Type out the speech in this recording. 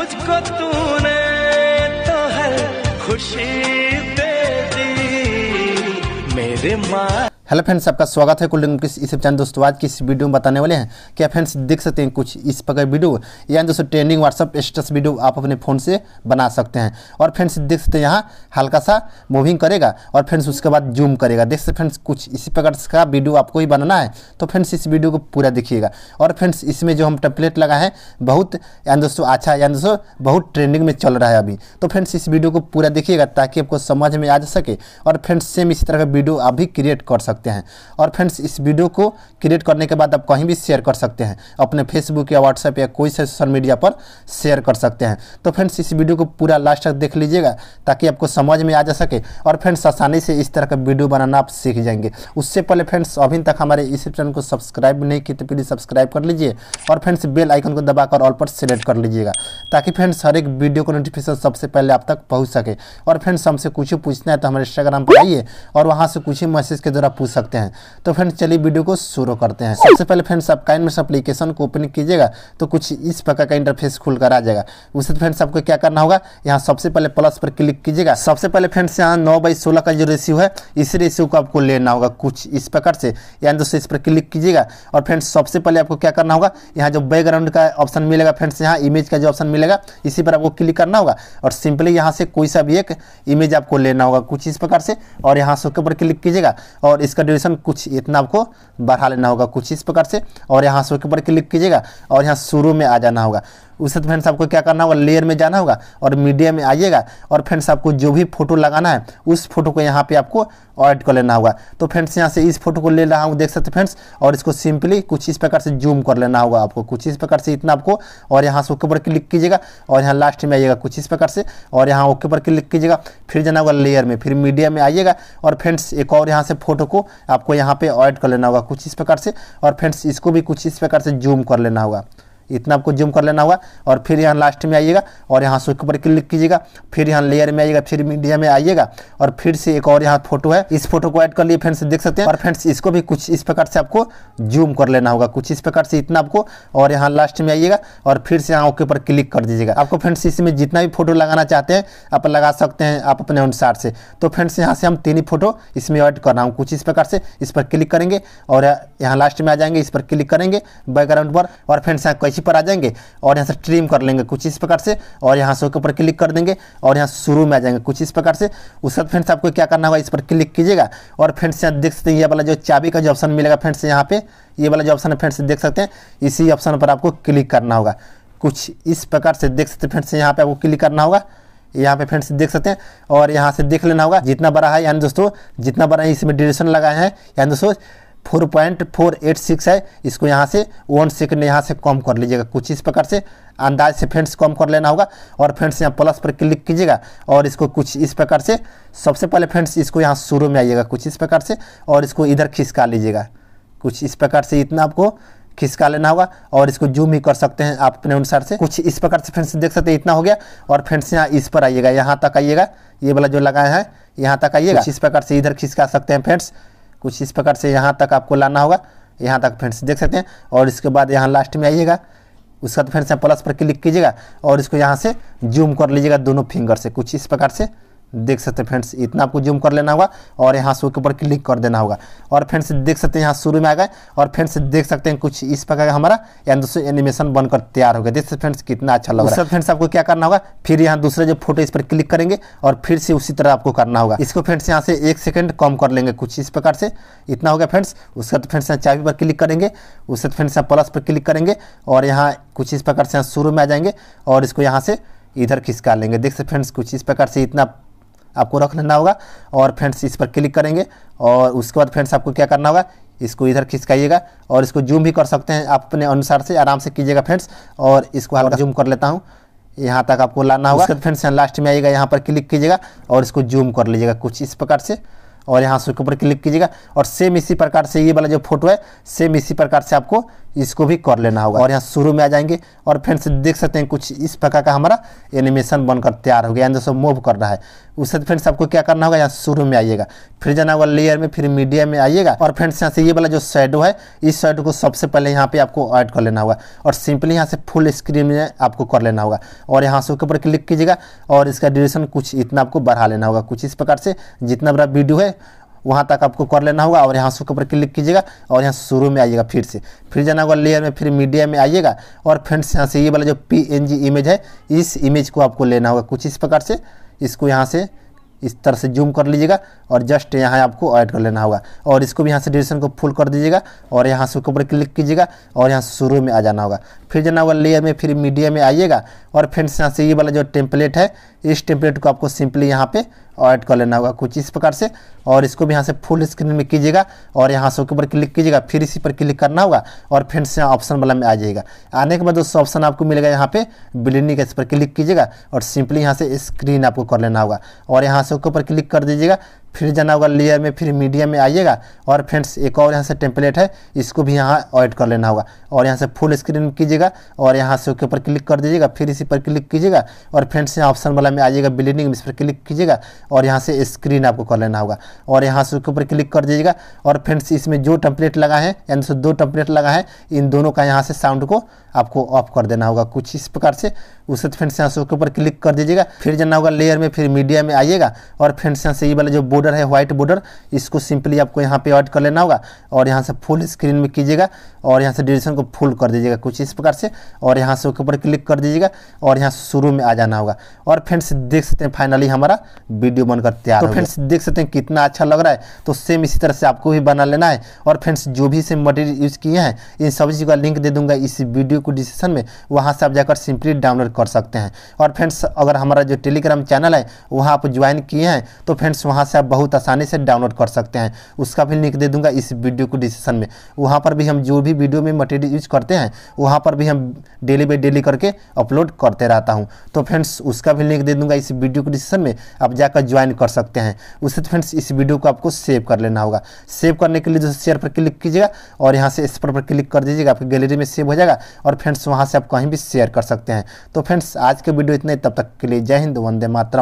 मुझको तूने तो है खुशी दे दी मेरे माँ हेलो फ्रेंड्स आपका स्वागत है कुल किस इस चैनल दोस्तों आज की इस वीडियो में बताने वाले हैं क्या फ्रेंड्स देख सकते हैं कुछ इस प्रकार वीडियो या दोस्तों ट्रेंडिंग व्हाट्सअप स्टेटस वीडियो आप अपने फ़ोन से बना सकते हैं और फ्रेंड्स देख सकते हैं यहाँ हल्का सा मूविंग करेगा और फ्रेंड्स उसके बाद जूम करेगा देख सकते फ्रेंड्स कुछ इसी प्रकार का वीडियो आपको ही बनाना है तो फ्रेंड्स इस वीडियो को पूरा देखिएगा और फ्रेंड्स इसमें जो हम टेम्पलेट लगाए हैं बहुत या दोस्तों अच्छा या दोस्तों बहुत ट्रेंडिंग में चल रहा है अभी तो फ्रेंड्स इस वीडियो को पूरा देखिएगा ताकि आपको समझ में आ जा सके और फ्रेंड्स सेम इसी तरह का वीडियो आप भी क्रिएट कर सकते सकते हैं और फ्रेंड्स इस वीडियो को क्रिएट करने के बाद आप कहीं भी शेयर कर सकते हैं अपने फेसबुक या व्हाट्सएप या कोई सोशल मीडिया पर शेयर कर सकते हैं तो फ्रेंड्स इस वीडियो को पूरा लास्ट तक देख लीजिएगा ताकि आपको समझ में आ जा सके और फ्रेंड्स आसानी से इस तरह का वीडियो बनाना आप सीख जाएंगे उससे पहले फ्रेंड्स अभी तक हमारे इस चैनल को सब्सक्राइब नहीं किए तो प्लीज़ सब्सक्राइब कर लीजिए और फ्रेंड्स बेल आइकन को दबाकर ऑल पर सेलेक्ट कर लीजिएगा ताकि फ्रेंड्स हर एक वीडियो को नोटिफिकेशन सबसे पहले आप तक पहुँच सके और फ्रेंड्स हमसे कुछ पूछना है तो हमारे इंस्टाग्राम पर आइए और वहाँ से कुछ मैसेज के द्वारा पूछ सकते हैं तो फ्रेंड्स चलिए वीडियो को शुरू करते हैं सबसे पहले फ्रेंड्स आप काइंड अप्लीकेशन को ओपन कीजिएगा तो कुछ इस प्रकार का इंटरफेस खुलकर आ जाएगा उसे तो फ्रेंड्स आपको क्या करना होगा यहाँ सबसे पहले प्लस पर क्लिक कीजिएगा सबसे पहले फ्रेंड्स यहाँ नौ बाई सोलह का जो रेशियो है इस रेशियो को आपको लेना होगा कुछ इस प्रकार से यानी दोस्तों इस पर क्लिक कीजिएगा और फ्रेंड्स सबसे पहले आपको क्या करना होगा यहाँ जो बैकग्राउंड का ऑप्शन मिलेगा फ्रेंड्स यहाँ इमेज का जो ऑप्शन मिलेगा इसी पर आपको क्लिक करना होगा और सिंपली यहाँ से कोई सा भी एक इमेज आपको लेना होगा कुछ इस प्रकार से और यहाँ से ऊपर क्लिक कीजिएगा और इसका इसका ड्यूरेशन कुछ इतना आपको बढ़ा लेना होगा कुछ इस प्रकार से और यहाँ से ऊपर क्लिक कीजिएगा और यहाँ शुरू में आ जाना होगा उसे तो फ्रेंड्स आपको क्या करना होगा लेयर में जाना होगा और मीडिया में आइएगा और फ्रेंड्स आपको जो भी फोटो लगाना है उस फोटो को यहाँ पे आपको ऐड कर लेना होगा तो फ्रेंड्स यहाँ से इस फोटो को ले रहा हूँ देख सकते फ्रेंड्स और इसको सिंपली कुछ इस प्रकार से जूम कर लेना होगा आपको कुछ इस प्रकार से इतना आपको और यहाँ से ओके पर क्लिक कीजिएगा और यहाँ लास्ट में आइएगा कुछ इस प्रकार से और यहाँ ओके पर क्लिक कीजिएगा फिर जाना होगा लेयर में फिर मीडिया में आइएगा और फ्रेंड्स एक और यहाँ से फोटो को आपको यहाँ पे ऐड कर लेना होगा कुछ इस प्रकार से और फ्रेंड्स इसको भी कुछ इस प्रकार से जूम कर लेना होगा इतना आपको जूम कर लेना होगा और फिर यहाँ लास्ट में आइएगा और यहाँ से ऊपर क्लिक कीजिएगा फिर यहाँ लेयर में आइएगा फिर मीडिया में आइएगा और फिर से एक और यहाँ फोटो है इस फोटो को ऐड कर लिए फ्रेंड्स देख सकते हैं और फ्रेंड्स इसको भी कुछ इस प्रकार से आपको जूम कर लेना होगा कुछ इस प्रकार से इतना आपको और यहाँ लास्ट में आइएगा और फिर से यहाँ ओके पर क्लिक कर दीजिएगा आपको फ्रेंड्स इसमें जितना भी फोटो लगाना चाहते हैं आप लगा सकते हैं आप अपने अनुसार से तो फ्रेंड्स यहाँ से हम तीन ही फोटो इसमें ऐड कर रहा हूँ कुछ इस प्रकार से इस पर क्लिक करेंगे और यहाँ लास्ट में आ जाएंगे इस पर क्लिक करेंगे बैकग्राउंड पर और फ्रेंड्स यहाँ कैसे इसी पर आ जाएंगे और यहाँ से ट्रिम कर लेंगे कुछ इस प्रकार से और यहाँ से ऊपर क्लिक कर देंगे और यहाँ शुरू में आ जाएंगे कुछ इस प्रकार से उस बाद फ्रेंड्स आपको क्या करना होगा इस पर क्लिक कीजिएगा और फ्रेंड्स यहाँ देख सकते हैं ये वाला जो चाबी का जो ऑप्शन मिलेगा फ्रेंड्स यहाँ पे ये वाला जो ऑप्शन है फ्रेंड्स देख सकते हैं इसी ऑप्शन पर आपको क्लिक करना होगा कुछ इस प्रकार से देख सकते हैं फ्रेंड्स यहाँ पे आपको क्लिक करना होगा यहाँ पे फ्रेंड्स देख सकते हैं और यहाँ से देख लेना होगा जितना बड़ा है यानी दोस्तों जितना बड़ा है इसमें ड्यूरेशन लगाए हैं यानी दोस्तों four point four eight six है इसको यहाँ से वन सेकेंड यहाँ से कम कर लीजिएगा कुछ इस प्रकार से अंदाज से फ्रेंड्स कम कर लेना होगा और फ्रेंड्स यहाँ प्लस पर क्लिक कीजिएगा और इसको कुछ इस प्रकार से सबसे पहले फ्रेंड्स इसको यहाँ शुरू में आइएगा कुछ इस प्रकार से और इसको इधर खिसका लीजिएगा कुछ इस प्रकार से इतना आपको खिसका लेना होगा और इसको जूम ही कर सकते हैं आप अपने अनुसार से कुछ इस प्रकार से फ्रेंड्स देख सकते हैं इतना हो गया और फ्रेंड्स यहाँ इस पर आइएगा यहाँ तक आइएगा ये वाला जो लगाया है यहाँ तक आइएगा इस प्रकार से इधर खिसका सकते हैं फ्रेंड्स कुछ इस प्रकार से यहाँ तक आपको लाना होगा यहाँ तक फ्रेंड्स देख सकते हैं और इसके बाद यहाँ लास्ट में आइएगा उसका तो फ्रेंड्स यहाँ प्लस पर क्लिक कीजिएगा और इसको यहाँ से जूम कर लीजिएगा दोनों फिंगर से कुछ इस प्रकार से देख सकते हैं फ्रेंड्स इतना आपको जूम कर लेना होगा और यहाँ से ऊपर क्लिक कर देना होगा और फ्रेंड्स देख सकते हैं यहाँ शुरू में आ गए और फ्रेंड्स देख सकते हैं कुछ इस प्रकार का हमारा यहाँ दूसरे एनिमेशन बनकर तैयार हो गया देखते फ्रेंड्स कितना अच्छा लग रहा है फ्रेंड्स आपको क्या करना होगा फिर यहाँ दूसरे जो फोटो इस पर क्लिक करेंगे और फिर से उसी तरह आपको करना होगा इसको फ्रेंड्स यहाँ से एक सेकेंड कम कर लेंगे कुछ इस प्रकार से इतना हो गया फ्रेंड्स उसके बाद फ्रेंड्स यहाँ चाबी पर क्लिक करेंगे उसके बाद फ्रेंड्स यहाँ प्लस पर क्लिक करेंगे और यहाँ कुछ इस प्रकार से यहाँ शुरू में आ जाएंगे और इसको यहाँ से इधर खिसका लेंगे देख सकते फ्रेंड्स कुछ इस प्रकार से इतना आपको रख लेना होगा और फ्रेंड्स इस पर क्लिक करेंगे और उसके बाद फ्रेंड्स आपको क्या करना होगा इसको इधर खिसकाइएगा और इसको जूम भी कर सकते हैं आप अपने अनुसार से आराम से कीजिएगा फ्रेंड्स और इसको हल्का जूम कर लेता हूँ यहाँ तक आपको लाना होगा फ्रेंड्स लास्ट में आइएगा यहाँ पर क्लिक कीजिएगा और इसको जूम कर लीजिएगा कुछ इस प्रकार से और यहाँ से ऊपर क्लिक कीजिएगा और सेम इसी प्रकार से ये वाला जो फोटो है सेम इसी प्रकार से आपको इसको भी कर लेना होगा और यहाँ शुरू में आ जाएंगे और फ्रेंड्स देख सकते हैं कुछ इस प्रकार का हमारा एनिमेशन बनकर तैयार हो गया यानी जैसे मूव कर रहा है उससे फ्रेंड्स आपको क्या करना होगा यहाँ शुरू में आइएगा फिर जाना होगा लेयर में फिर मीडिया में आइएगा और फ्रेंड्स यहाँ से ये वाला जो शेडो है इस शेडो को सबसे पहले यहाँ पे आपको ऐड कर लेना होगा और सिंपली यहाँ से फुल स्क्रीन में आपको कर लेना होगा और यहाँ से उसके ऊपर क्लिक कीजिएगा और इसका ड्यूरेशन कुछ इतना आपको बढ़ा लेना होगा कुछ इस प्रकार से जितना बड़ा वीडियो है वहाँ तक आपको कर लेना होगा और यहाँ सुख पर क्लिक कीजिएगा और यहाँ शुरू में आइएगा फिर से फिर जाना होगा लेयर में फिर मीडिया में आइएगा और फ्रेंड्स यहाँ से ये वाला जो पी इमेज है इस इमेज को आपको लेना होगा कुछ इस प्रकार से इसको यहाँ से इस तरह से जूम कर लीजिएगा और जस्ट यहाँ आपको ऐड कर लेना होगा और इसको भी यहाँ से डिजिशन को फुल कर दीजिएगा और यहाँ से ऊपर क्लिक कीजिएगा और यहाँ शुरू में आ जाना होगा फिर जाना होगा लेयर में फिर मीडिया में आइएगा और फ्रेंड्स यहाँ से ये वाला जो टेम्पलेट है इस टेम्पलेट को आपको सिंपली यहाँ पर और ऐड कर लेना होगा कुछ इस प्रकार से और इसको भी यहाँ से फुल स्क्रीन में कीजिएगा और यहाँ से उसके ऊपर क्लिक कीजिएगा फिर इसी पर क्लिक करना होगा और फिर से यहाँ ऑप्शन वाला में आ जाएगा आने के बाद दोस्तों ऑप्शन आपको मिलेगा यहाँ पे बिलिनी का इस पर क्लिक कीजिएगा और सिंपली यहाँ से स्क्रीन आपको कर लेना होगा और यहाँ से उसके ऊपर क्लिक कर दीजिएगा फिर जाना होगा लेयर में फिर मीडिया में आइएगा और फ्रेंड्स एक और यहाँ से टेम्पलेट है इसको भी यहाँ ऐड कर लेना होगा और यहाँ से फुल स्क्रीन कीजिएगा और यहाँ से उसके ऊपर क्लिक कर दीजिएगा फिर इसी पर क्लिक कीजिएगा और फ्रेंड्स यहाँ ऑप्शन वाला में आइएगा में इस पर क्लिक कीजिएगा और यहाँ से स्क्रीन आपको कर लेना होगा और यहाँ से उसके ऊपर क्लिक कर दीजिएगा और फ्रेंड्स इसमें जो टम्पलेट लगा है यानी से दो टम्पलेट लगा है इन दोनों का यहाँ से साउंड को आपको ऑफ कर देना होगा कुछ इस प्रकार से उसे फ्रेंड्स यहाँ से उसके ऊपर क्लिक कर दीजिएगा फिर जाना होगा लेयर में फिर मीडिया में आइएगा और फ्रेंड्स यहाँ से ये वाला जो बॉर्डर है व्हाइट बॉर्डर इसको सिंपली आपको यहाँ पे ऐड कर लेना होगा और यहाँ से फुल स्क्रीन में कीजिएगा और यहाँ से डिजिशन को फुल कर दीजिएगा कुछ इस प्रकार से और यहाँ से उसके ऊपर क्लिक कर दीजिएगा और यहाँ शुरू में आ जाना होगा और फ्रेंड्स देख सकते हैं फाइनली हमारा वीडियो वीडियो बनकर तैयार तो फ्रेंड्स देख सकते हैं कितना अच्छा लग रहा है तो सेम इसी तरह से आपको भी बना लेना है और फ्रेंड्स जो भी सेम मटेरियल यूज़ किए हैं इन सभी चीज़ का लिंक दे दूंगा इस वीडियो को डिस्क्रिप्शन में वहाँ से आप जाकर सिंपली डाउनलोड कर सकते हैं और फ्रेंड्स अगर हमारा जो टेलीग्राम चैनल है वहाँ आप ज्वाइन किए हैं तो फ्रेंड्स वहाँ से आप बहुत आसानी से डाउनलोड कर सकते हैं उसका भी लिंक दे दूंगा इस वीडियो को डिस्क्रिप्शन में वहाँ पर भी हम जो भी वीडियो में मटेरियल यूज करते हैं वहाँ पर भी हम डेली बाई डेली करके अपलोड करते रहता हूँ तो फ्रेंड्स उसका भी लिंक दे दूंगा इस वीडियो को डिस्क्रिप्शन में आप जाकर ज्वाइन कर सकते हैं उससे तो फ्रेंड्स इस वीडियो को आपको सेव कर लेना होगा सेव करने के लिए जो शेयर पर क्लिक कीजिएगा और यहाँ से इस पर, पर क्लिक कर दीजिएगा आपकी गैलरी में सेव हो जाएगा और फ्रेंड्स वहाँ से आप कहीं भी शेयर कर सकते हैं तो फ्रेंड्स आज के वीडियो इतने तब तक के लिए जय हिंद वंदे मातरम